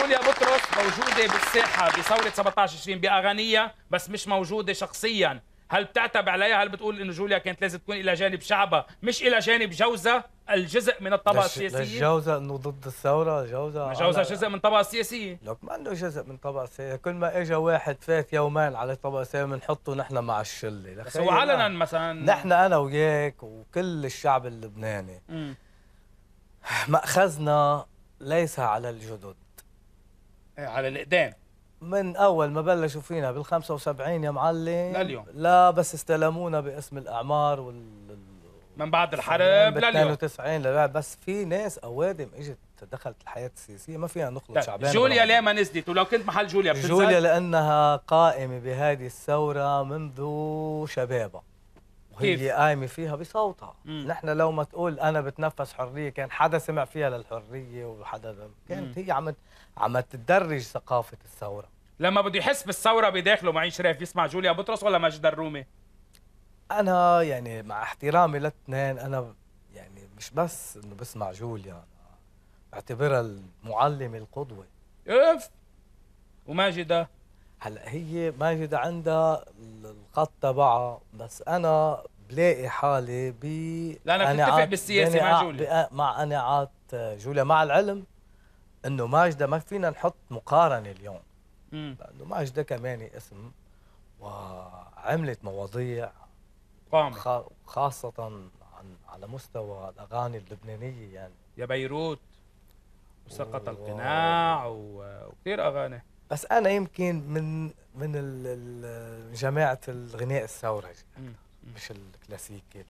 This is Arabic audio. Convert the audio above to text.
جوليا بطرس موجودة بالساحة بثورة 17 تشرين بأغانيها بس مش موجودة شخصيا هل بتعتب عليها هل بتقول انه جوليا كانت لازم تكون الى جانب شعبها مش الى جانب جوزها الجزء من الطبقه لش... السياسيه الجوزة انه ضد الثوره جوزها جوزها جزء من الطبقه السياسيه لك ما انه جزء من الطبقه السياسيه كل ما اجى واحد فات يومين على الطبقه السياسيه بنحطه نحن مع الشله بس هو علنا مثلا نحن انا وياك وكل الشعب اللبناني مأخذنا ليس على الجدد على الاقدام من اول ما بلشوا فينا بال 75 يا معلم لليوم لا بس استلمونا باسم الاعمار وال من بعد الحرب لليوم 92 بس في ناس اوادم اجت دخلت الحياه السياسيه ما فينا نخلط طيب، شعبان جوليا ليه ما نزلت ولو كنت محل جوليا بتنزل جوليا لانها قائمه بهذه الثوره منذ شبابها وهي قايمه فيها بصوتها مم. نحن لو ما تقول انا بتنفس حريه كان حدا سمع فيها للحريه وحدا كانت مم. هي عم عم تدرج ثقافه الثوره لما بده يحس بالثوره بداخله معين شريف يسمع جوليا بطرس ولا مجد الرومي انا يعني مع احترامي للاثنين انا يعني مش بس انه بسمع جوليا بعتبرها المعلمه القدوه اف وماجده هلا هي ماجد عندها القط تبعها بس انا بلاقي حالي ب لا انا بتفق بالسياسه مع جوليا مع قناعات جوليا مع العلم انه ماجده ما فينا نحط مقارنه اليوم لانه ماجده كمان اسم وعملت مواضيع قامت خاصه عن على مستوى الاغاني اللبنانيه يعني يا بيروت وسقط و... القناع و... وكثير اغاني بس انا يمكن من من جماعه الغناء الثوري مش الكلاسيكي